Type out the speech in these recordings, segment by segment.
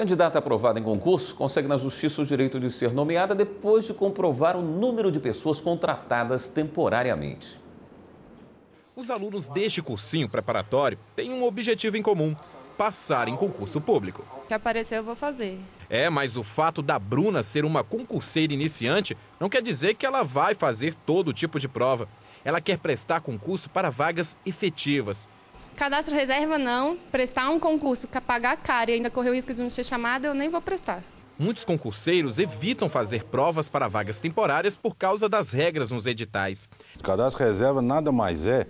Candidata aprovada em concurso consegue na Justiça o direito de ser nomeada depois de comprovar o número de pessoas contratadas temporariamente. Os alunos deste cursinho preparatório têm um objetivo em comum: passar em concurso público. Que aparecer, eu vou fazer. É, mas o fato da Bruna ser uma concurseira iniciante não quer dizer que ela vai fazer todo tipo de prova. Ela quer prestar concurso para vagas efetivas cadastro reserva não, prestar um concurso, pagar caro e ainda correr o risco de não ser chamada, eu nem vou prestar. Muitos concurseiros evitam fazer provas para vagas temporárias por causa das regras nos editais. cadastro reserva nada mais é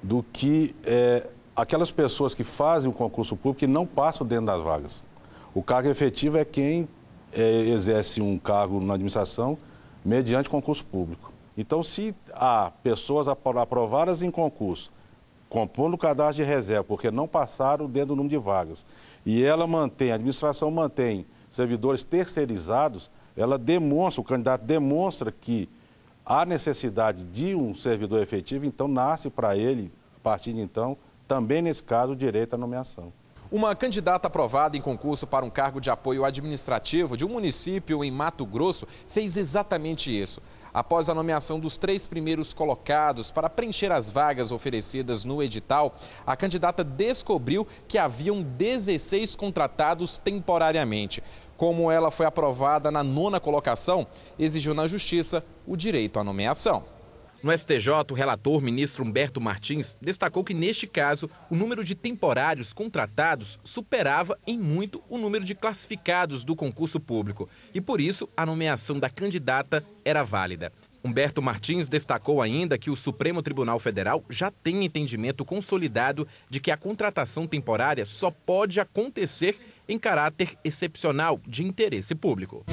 do que é, aquelas pessoas que fazem o concurso público e não passam dentro das vagas. O cargo efetivo é quem é, exerce um cargo na administração mediante concurso público. Então, se há pessoas aprovadas em concurso compondo o cadastro de reserva, porque não passaram dentro do número de vagas, e ela mantém, a administração mantém servidores terceirizados, ela demonstra, o candidato demonstra que há necessidade de um servidor efetivo, então nasce para ele, a partir de então, também nesse caso, o direito à nomeação. Uma candidata aprovada em concurso para um cargo de apoio administrativo de um município em Mato Grosso fez exatamente isso após a nomeação dos três primeiros colocados para preencher as vagas oferecidas no edital, a candidata descobriu que haviam 16 contratados temporariamente. Como ela foi aprovada na nona colocação, exigiu na Justiça o direito à nomeação. No STJ, o relator, ministro Humberto Martins, destacou que, neste caso, o número de temporários contratados superava em muito o número de classificados do concurso público e, por isso, a nomeação da candidata era válida. Humberto Martins destacou ainda que o Supremo Tribunal Federal já tem entendimento consolidado de que a contratação temporária só pode acontecer em caráter excepcional de interesse público.